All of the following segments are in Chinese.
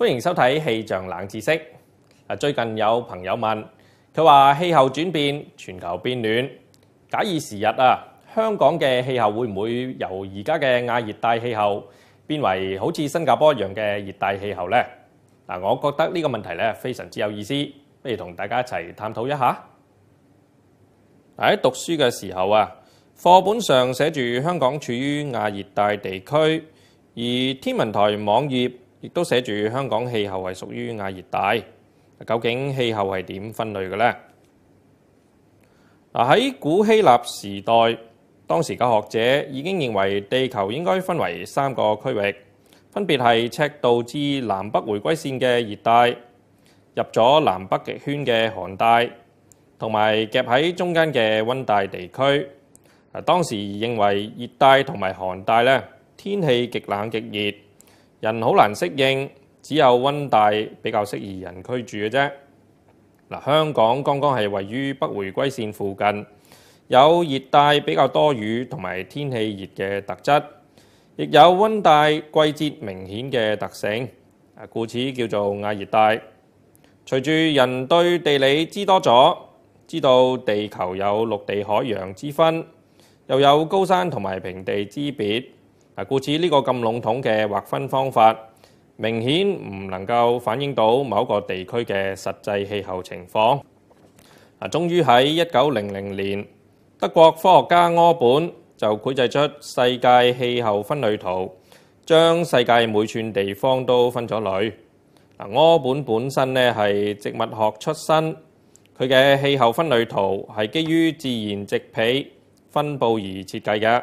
欢迎收睇气象冷知识。最近有朋友问，佢话气候转变，全球变暖，假以时日啊，香港嘅气候会唔会由而家嘅亚热带气候变为好似新加坡一样嘅热带气候呢？嗱，我觉得呢个问题咧非常之有意思，不如同大家一齐探讨一下。喺读书嘅时候啊，课本上写住香港处于亚热带地区，而天文台网页。亦都寫住香港氣候係屬於亞熱帶。究竟氣候係點分類嘅呢？嗱喺古希臘時代，當時嘅學者已經認為地球應該分為三個區域，分別係赤道至南北回歸線嘅熱帶，入咗南北極圈嘅寒帶，同埋夾喺中間嘅溫帶地區。當時認為熱帶同埋寒帶咧，天氣極冷極熱。人好難適應，只有温帶比較適宜人居住嘅啫。嗱，香港剛剛係位於北迴歸線附近，有熱帶比較多雨同埋天氣熱嘅特質，亦有温帶季節明顯嘅特性，啊，故此叫做亞熱帶。隨住人對地理知多咗，知道地球有陸地海洋之分，又有高山同埋平地之別。嗱，故此呢個咁籠統嘅劃分方法，明顯唔能夠反映到某個地區嘅實際氣候情況。嗱，終於喺一九零零年，德國科學家柯本就繪製出世界氣候分類圖，將世界每寸地方都分咗類。嗱，柯本本身咧係植物學出身，佢嘅氣候分類圖係基於自然植被分布而設計嘅。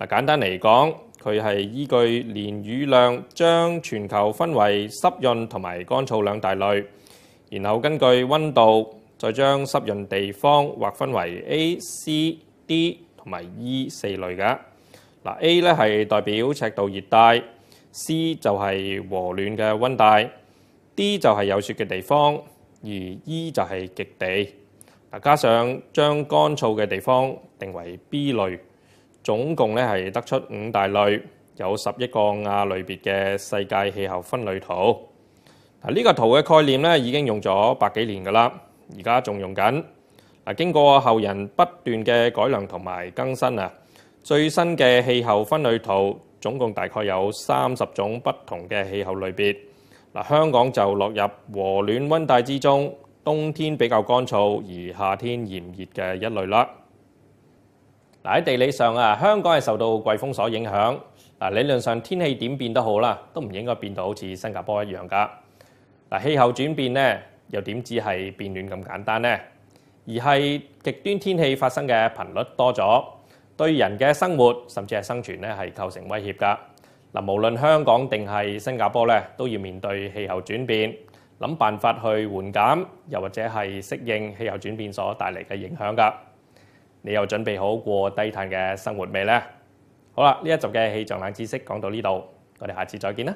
嗱，簡單嚟講。佢係依據年雨量將全球分為濕潤同埋乾燥兩大類，然後根據温度再將濕潤地方劃分為 A、C、D 同埋 E 四類㗎。嗱 A 咧係代表赤道熱帶，C 就係和暖嘅温帶，D 就係有雪嘅地方，而 E 就係極地。加上將乾燥嘅地方定為 B 類。總共咧係得出五大類，有十一個亞類別嘅世界氣候分類圖。嗱，呢個圖嘅概念咧已經用咗百幾年㗎啦，而家仲用緊。嗱，經過後人不斷嘅改良同埋更新啊，最新嘅氣候分類圖總共大概有三十種不同嘅氣候類別。嗱，香港就落入和暖溫帶之中，冬天比較乾燥，而夏天炎熱嘅一類啦。嗱喺地理上啊，香港係受到季風所影響。嗱理論上天氣點變都好啦，都唔應該變到好似新加坡一樣㗎。嗱氣候轉變咧，又點止係變暖咁簡單呢？而係極端天氣發生嘅頻率多咗，對人嘅生活甚至係生存咧係構成威脅㗎。嗱無論香港定係新加坡咧，都要面對氣候轉變，諗辦法去緩減，又或者係適應氣候轉變所帶嚟嘅影響㗎。你又準備好過低碳嘅生活未呢？好啦，呢一集嘅氣象冷知識講到呢度，我哋下次再見啦。